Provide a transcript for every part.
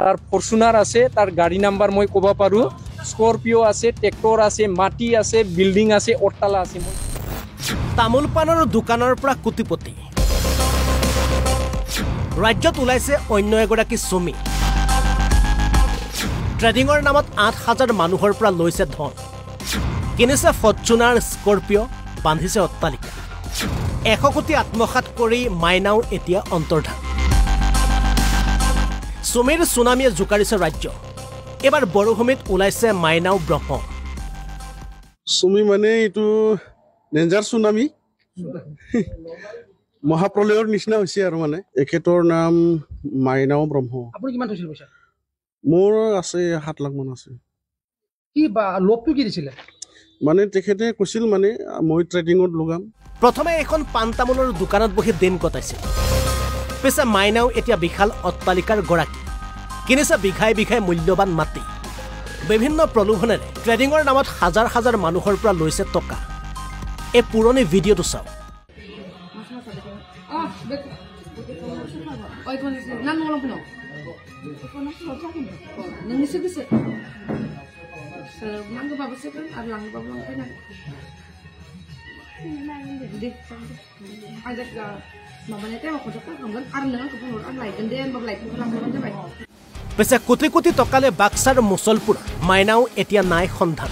তার ফর্চুনার আছে তার গাড়ি নাম্বার মই কব পার স্কর্পিও আছে ট্রেক্টর আছে মাটি আছে বিল্ডিং আছে অট্টালা আছে তামোল পাণৰ দোকানৰ পৰা কোটিপতি ৰাজ্যত ওলাইছে অন্য এগৰাকী চুমি ট্ৰেডিঙৰ নামত আঠ হাজাৰ মানুহৰ পৰা লৈছে ধন কিনিছে ফৰ্চুনাৰ স্কৰ্পিঅ' বান্ধিছে অট্টালিকা এশ কোটি আত্মসাত কৰি মাইনাও এতিয়া অন্তৰ্ধান চুমিৰ চুনামীয়ে জোকাৰিছে ৰাজ্য এইবাৰ বৰভূমিত ওলাইছে মাইনাও ব্ৰহ্ম চুমি মানে এইটো ডেঞ্জাৰ চুনামী মহাপ্ৰলয়ৰ নিচিনা হৈছে আৰু মানে এখেতৰ নাম মাইনাও ব্ৰহ্ম মোৰ আছে সাত মান আছে মানে তেখেতে কৈছিল মানে মই ট্ৰেডিঙত লগাম প্ৰথমে এখন পাণ তামোলৰ দোকানত বহি দিন কটাইছিল পিছে মাইনাও এতিয়া বিশাল অট্টালিকাৰ গৰাকী কিনিছে বিঘাই বিঘাই মূল্যৱান মাটি বিভিন্ন প্ৰলোভনেৰে ট্ৰেডিঙৰ নামত হাজাৰ হাজাৰ মানুহৰ পৰা লৈছে টকা এই পুৰণি ভিডিঅ'টো চাওক পিছে কোটি কোটি টকালে বাক্সাৰ মুছলপুৰ মাইনাও এতিয়া নাই সন্ধান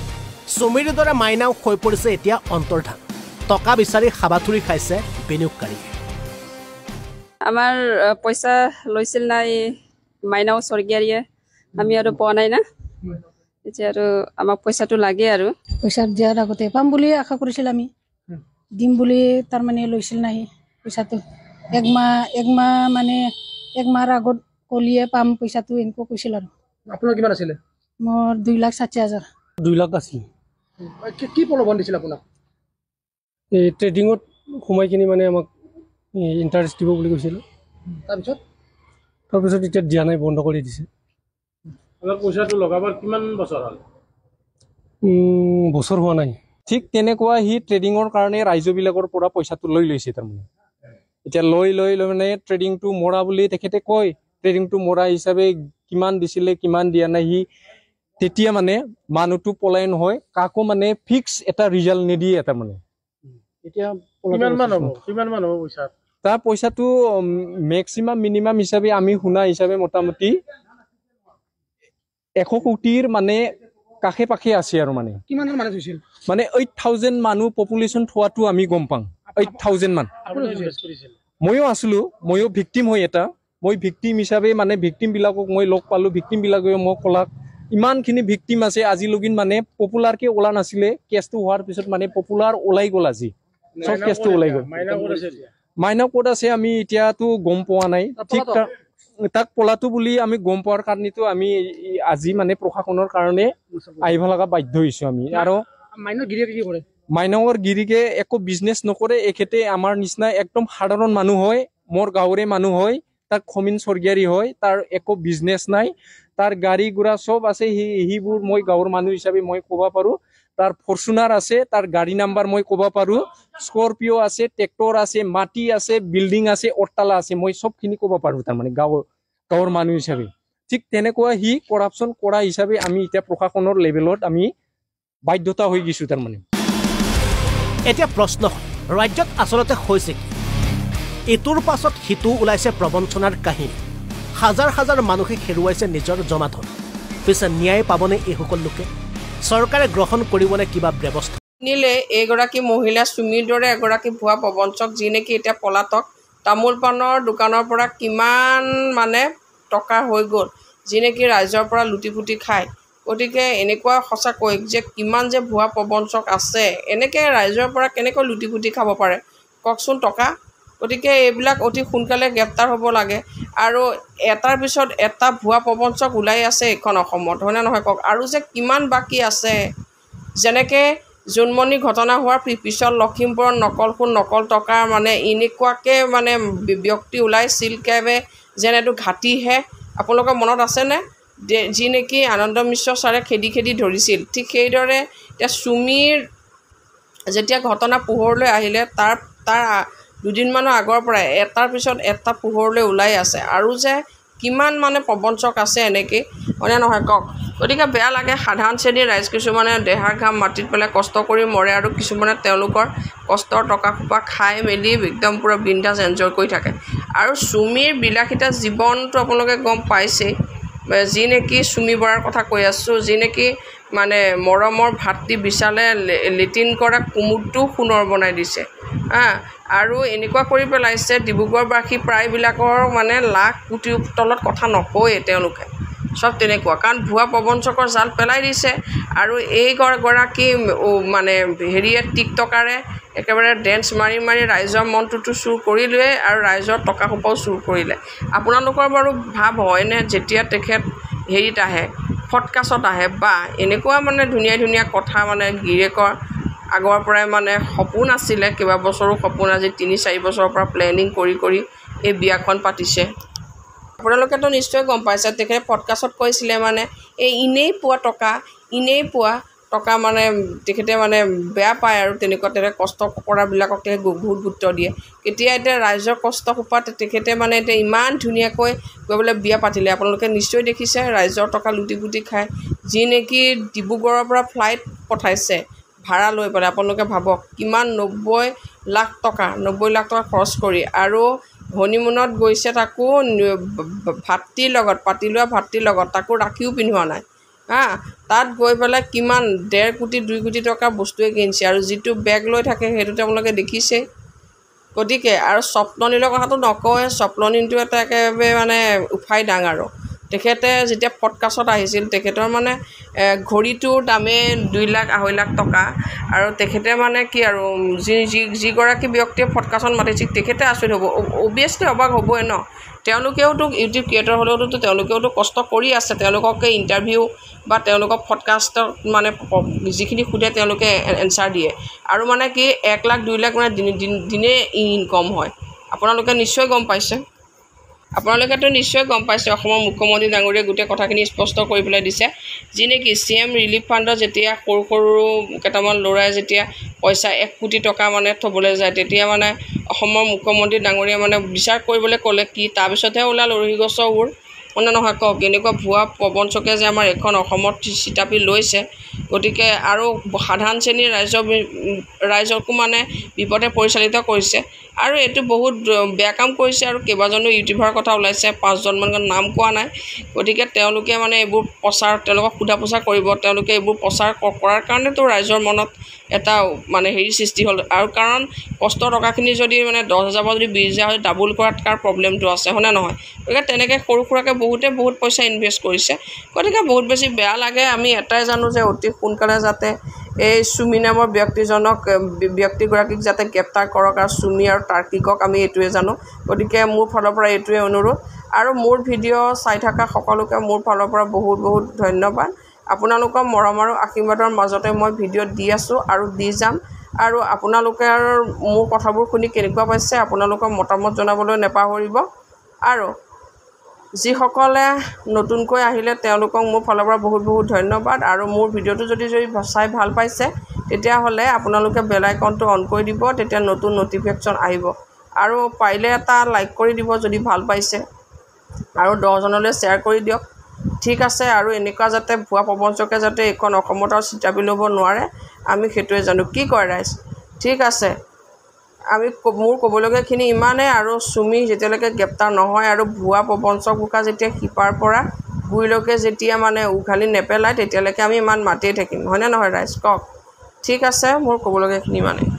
চমিৰ দৰে মাইনাও হৈ পৰিছে এতিয়া অন্তৰ্ধান টকা বিচাৰি সাবাথুৰি খাইছে বিনিয়োগকাৰীয়ে আমাৰ পইচা লৈছিল নাই মাইনাও স্বৰ্গীয়াৰীয়ে আমি আৰু পোৱা নাই না এতিয়া আৰু আমাক পইচাটো লাগে আৰু পইচা দিয়াৰ আগতে পাম বুলি আশা কৰিছিল আমি দিম বুলি তাৰমানে লৈছিল নাই পইচাটো একমাহ একমাহ মানে একমাহৰ আগত কলিয়ে পাম পইচাটো এনেকুৱা কৈছিল আৰু আপোনাৰ কিমান আছিলে মোৰ দুই লাখ ষাঠি হাজাৰ দুই লাখ আছিল কি প্ৰলোভন দিছিল আপোনাক এই ট্ৰেডিঙত সোমাই কিনি মানে আমাক ইণ্টাৰেষ্ট দিব বুলি কৈছিল তাৰপিছত তাৰপিছত এতিয়া দিয়া নাই বন্ধ কৰি দিছে পইচাটো লগাবাৰ কিমান বছৰ হ'ল বছৰ হোৱা নাই ঠিক তেনেকুৱা সি ট্ৰেডিঙৰ কাৰণে ৰাইজবিলাকৰ পৰা পইচাটো লৈ লৈছে তাৰমানে এতিয়া লৈ লৈ লৈ মানে ট্ৰেডিংটো মৰা বুলি তেখেতে কয় ট্ৰেডিংটো মৰা হিচাপে কিমান দিছিলে কিমান দিয়া নাই সি তেতিয়া মানে মানুহটো পলাই নহয় কাকো মানে ফিক্স এটা ৰিজাল্ট নিদিয়ে তাৰমানে তাৰ পইচাটো মেক্সিমাম মিনিমাম হিচাপে আমি শুনা হিচাপে মোটামুটি এশ কোটিৰ মানে কাষে পাশে আছে আৰু মানে মানে এইট থাউজেণ্ড মানুহ পপুলেশ্যন থোৱাটো আমি গম পাওঁ এইট থাউজেণ্ড মান ময়ো আছিলোঁ ময়ো ভিক্টিম হৈ এটা মই ভিক্টিম হিচাপে মানে ভিক্টিমবিলাকক মই লগ পালোঁ ভিক্টিমবিলাকেও মোক কলাক ইমানখিনি ভিক্টিম আছে আজিলৈকে মানে পপুলাৰকৈ ওলা নাছিলে কেছটো হোৱাৰ পিছত মানে পপুলাৰ ওলাই গ'ল আজি চব কেছটো ওলাই গ'ল মাইনা ক'ত আছে আমি এতিয়াতো গম পোৱা নাই ঠিক তাক পলাটো বুলি আমি গম পোৱাৰ কাৰণেতো আমি আজি মানে প্ৰশাসনৰ কাৰণে আহিব লগা বাধ্য হৈছোঁ আমি আৰু মাইনঙৰ গিৰিকে একো বিজনেছ নকৰে এখেতে আমাৰ নিচিনা একদম সাধাৰণ মানুহ হয় মোৰ গাঁৱৰে মানুহ হয় তাক খমিন স্বৰ্গীয়াৰী হয় তাৰ একো বিজনেছ নাই তাৰ গাড়ী গুড়া চব আছে সি সিবোৰ মই গাঁৱৰ মানুহ হিচাপে মই ক'ব পাৰোঁ তাৰ ফৰ্চুনাৰ আছে তাৰ গাড়ী নাম্বাৰ মই ক'ব পাৰোঁ স্কৰপিঅ' আছে ট্ৰেক্টৰ আছে মাটি আছে বিল্ডিং আছে অট্টালা আছে মই চবখিনি ক'ব পাৰোঁ তাৰমানে গাঁৱৰ গাঁৱৰ মানুহ হিচাপে ঠিক তেনেকুৱা সি কৰাপশ্যন কৰা হিচাপে আমি এতিয়া প্ৰশাসনৰ লেভেলত আমি বাধ্যতা হৈ গৈছোঁ তাৰমানে এতিয়া প্ৰশ্ন ৰাজ্যত আচলতে হৈছে কি ইটোৰ পাছত সিটো ওলাইছে প্ৰবঞ্চনাৰ কাহিনী হাজাৰ হাজাৰ মানুহে হেৰুৱাইছে নিজৰ জমাধন পিছে ন্যায় পাবনে এইসকল লোকে চৰকাৰে গ্ৰহণ কৰিবনে কিবা ব্যৱস্থা নিলে এইগৰাকী মহিলা চুমিৰ দৰে এগৰাকী ভুৱা প্ৰবঞ্চক যি নেকি এতিয়া পলাতক তামোল পাণৰ দোকানৰ পৰা কিমান মানে টকা হৈ গ'ল যি নেকি ৰাইজৰ পৰা লুটি পুতি খায় গতিকে এনেকুৱা সঁচাকৈ যে কিমান যে ভুৱা প্ৰবঞ্চক আছে এনেকৈ ৰাইজৰ পৰা কেনেকৈ লুটি পুটি খাব পাৰে কওকচোন টকা গতিকে এইবিলাক অতি সোনকালে গ্ৰেপ্তাৰ হ'ব লাগে আৰু এটাৰ পিছত এটা ভুৱা প্ৰবঞ্চক ওলাই আছে এইখন অসমত হয়নে নহয় কওক আৰু যে কিমান বাকী আছে যেনেকৈ জোনমণি ঘটনা হোৱাৰ পি পিছত লখিমপুৰত নকল সোণ নকল টকা মানে এনেকুৱাকৈ মানে ব্যক্তি ওলাই চিল কেবে যেনে এইটো ঘাটিহে আপোনালোকৰ মনত আছেনে যি নেকি আনন্দ মিশ্ৰ ছাৰে খেদি খেদি ধৰিছিল ঠিক সেইদৰে এতিয়া চুমিৰ যেতিয়া ঘটনা পোহৰলৈ আহিলে তাৰ তাৰ দুদিনমানৰ আগৰ পৰাই এটাৰ পিছত এটা পোহৰলৈ ওলাই আছে আৰু যে কিমান মানে প্ৰবঞ্চক আছে এনেকৈ মানে নহয় কওক গতিকে বেয়া লাগে সাধাৰণ শ্ৰেণীৰ ৰাইজ কিছুমানে দেহা ঘাম মাটিত পেলাই কষ্ট কৰি মৰে আৰু কিছুমানে তেওঁলোকৰ কষ্টৰ টকা খোপা খাই মেলি একদম পূৰা বিন্দাজ এনজয় কৰি থাকে আৰু চুমিৰ বিলাসীতা জীৱনটো আপোনালোকে গম পাইছেই যি নেকি চুমি বৰাৰ কথা কৈ আছোঁ যি নেকি মানে মৰমৰ ভাতৃ বিচালে লেটিন কৰা কুমুদটো সোণৰ বনাই দিছে হা আৰু এনেকুৱা কৰি পেলাইছে ডিব্ৰুগড়বাসী প্ৰায়বিলাকৰ মানে লাখ কোটিৰ তলত কথা নকয়ে তেওঁলোকে চব তেনেকুৱা কাৰণ ভুৱা প্ৰবঞ্চকৰ জাল পেলাই দিছে আৰু এইগৰাকী মানে হেৰিয়ে টিকটকাৰে একেবাৰে ডেন্স মাৰি মাৰি ৰাইজৰ মনটোতো চুৰ কৰিলোৱেই আৰু ৰাইজৰ টকা সোপাও চুৰ কৰিলে আপোনালোকৰ বাৰু ভাৱ হয়নে যেতিয়া তেখেত হেৰিত আহে ফটকাছত আহে বা এনেকুৱা মানে ধুনীয়া ধুনীয়া কথা মানে গিৰেকৰ আগৰ পৰাই মানে সপোন আছিলে কেইবাবছৰো সপোন আজি তিনি চাৰি বছৰৰ পৰা প্লেনিং কৰি কৰি এই বিয়াখন পাতিছে আপোনালোকেতো নিশ্চয় গম পাইছে তেখেতে ফটকাছত কৈছিলে মানে এই ইনেই পোৱা টকা ইনেই পোৱা টকা মানে তেখেতে মানে বেয়া পায় আৰু তেনেকুৱা তেনেকৈ কষ্ট কৰাবিলাকক তেখেত বহুত গুৰুত্ব দিয়ে কেতিয়া এতিয়া ৰাইজৰ কষ্ট সোপাত তেখেতে মানে এতিয়া ইমান ধুনীয়াকৈ গৈ পেলাই বিয়া পাতিলে আপোনালোকে নিশ্চয় দেখিছে ৰাইজৰ টকা লুটি পুটি খায় যি নেকি ডিব্ৰুগড়ৰ পৰা ফ্লাইট পঠাইছে ভাড়া লৈ পেলাই আপোনালোকে ভাবক কিমান নব্বৈ লাখ টকা নব্বৈ লাখ টকা খৰচ কৰি আৰু ভনীমুনত গৈছে তাকো ভাতৃৰ লগত পাতি লোৱা ভাতৃৰ লগত তাকো ৰাখিও পিন্ধোৱা নাই হা তাত গৈ পেলাই কিমান ডেৰ কোটি দুই কোটি টকা বস্তুৱে কিনিছে আৰু যিটো বেগ লৈ থাকে সেইটো তেওঁলোকে দেখিছে গতিকে আৰু স্বপ্ননীলৰ কথাটো নকওঁৱে স্বপ্ননীলটো এটা একেবাৰে মানে উফাই ডাঙৰ আৰু তেখেতে যেতিয়া পডকাষ্টত আহিছিল তেখেতৰ মানে ঘড়ীটোৰ দামেই দুই লাখ আঢ়ৈ লাখ টকা আৰু তেখেতে মানে কি আৰু যি যি যিগৰাকী ব্যক্তিয়ে পডকাষ্টত মাতিছিল তেখেতে আচৰিত হ'ব অভিয়াছলি অবাক হ'বই ন তেওঁলোকেওতো ইউটিউব ক্ৰিয়েটৰ হ'লেওতো তেওঁলোকেওতো কষ্ট কৰি আছে তেওঁলোককে ইণ্টাৰভিউ বা তেওঁলোকক পডকাষ্টত মানে যিখিনি সোধে তেওঁলোকে এনচাৰ দিয়ে আৰু মানে কি এক লাখ দুই লাখ মানে দিনে ইনকম হয় আপোনালোকে নিশ্চয় গম পাইছে আপোনালোকেতো নিশ্চয় গম পাইছে অসমৰ মুখ্যমন্ত্ৰী ডাঙৰীয়াই গোটেই কথাখিনি স্পষ্ট কৰি পেলাই দিছে যি নেকি চি এম ৰিলিফ ফাণ্ডত যেতিয়া সৰু সৰু কেইটামান ল'ৰাই যেতিয়া পইচা এক কোটি টকা মানে থ'বলৈ যায় তেতিয়া মানে অসমৰ মুখ্যমন্ত্ৰী ডাঙৰীয়াই মানে বিচাৰ কৰিবলৈ ক'লে কি তাৰপিছতহে ওলাল অৰহি গছৰবোৰ মানে নহয় কওক এনেকুৱা ভুৱা প্ৰবঞ্চকে যে আমাৰ এখন অসমত চিতাপি লৈছে গতিকে আৰু সাধাৰণ শ্ৰেণীৰ ৰাইজৰ ৰাইজকো মানে বিপদে পৰিচালিত কৰিছে আৰু এইটো বহুত বেয়া কাম কৰিছে আৰু কেইবাজনো ইউটিউবাৰৰ কথা ওলাইছে পাঁচজনমানকৈ নাম কোৱা নাই গতিকে তেওঁলোকে মানে এইবোৰ প্ৰচাৰ তেওঁলোকক সোধা পোছা কৰিব তেওঁলোকে এইবোৰ প্ৰচাৰ কৰাৰ কাৰণেতো ৰাইজৰ মনত এটা মানে হেৰি সৃষ্টি হ'ল আৰু কাৰণ কষ্ট টকাখিনি যদি মানে দহ হাজাৰ পৰা যদি বিছ হেজাৰ ডাবুল কৰাত কাৰ প্ৰব্লেমটো আছে হয়নে নহয় গতিকে তেনেকৈ সৰু সুৰাকৈ বহুত বহুতে বহুত পইচা ইনভেষ্ট কৰিছে গতিকে বহুত বেছি বেয়া লাগে আমি এটাই জানো যে অতি সোনকালে যাতে এই চুমি নামৰ ব্যক্তিজনক ব্যক্তিগৰাকীক যাতে গ্ৰেপ্তাৰ কৰক আৰু চুমি আৰু তাৰ্কিকক আমি এইটোৱে জানো গতিকে মোৰ ফালৰ পৰা এইটোৱে অনুৰোধ আৰু মোৰ ভিডিঅ' চাই থকা সকলোকে মোৰ ফালৰ পৰা বহুত বহুত ধন্যবাদ আপোনালোকৰ মৰম আৰু আশীৰ্বাদৰ মাজতে মই ভিডিঅ' দি আছোঁ আৰু দি যাম আৰু আপোনালোকে মোৰ কথাবোৰ শুনি কেনেকুৱা পাইছে আপোনালোকৰ মতামত জনাবলৈ নেপাহৰিব আৰু যিসকলে নতুনকৈ আহিলে তেওঁলোকক মোৰ ফালৰ পৰা বহুত বহুত ধন্যবাদ আৰু মোৰ ভিডিঅ'টো যদি যদি চাই ভাল পাইছে তেতিয়াহ'লে আপোনালোকে বেল আইকনটো অন কৰি দিব তেতিয়া নতুন ন'টিফিকেশ্যন আহিব আৰু পাৰিলে এটা লাইক কৰি দিব যদি ভাল পাইছে আৰু দহজনলৈ শ্বেয়াৰ কৰি দিয়ক ঠিক আছে আৰু এনেকুৱা যাতে ভুৱা প্ৰবঞ্চকে যাতে এইখন অসমত আৰু চিতাপি ল'ব নোৱাৰে আমি সেইটোৱে জানো কি কয় ৰাইজ ঠিক আছে আমি মোৰ ক'বলগীয়াখিনি ইমানেই আৰু চুমি যেতিয়ালৈকে গ্ৰেপ্তাৰ নহয় আৰু ভুৱা প্ৰবঞ্চক ঘোষা যেতিয়া শিপাৰ পৰা গুৰিলৈকে যেতিয়া মানে উঘালি নেপেলায় তেতিয়ালৈকে আমি ইমান মাতিয়ে থাকিম হয়নে নহয় ৰাইজ কওক ঠিক আছে মোৰ ক'বলগীয়াখিনি ইমানেই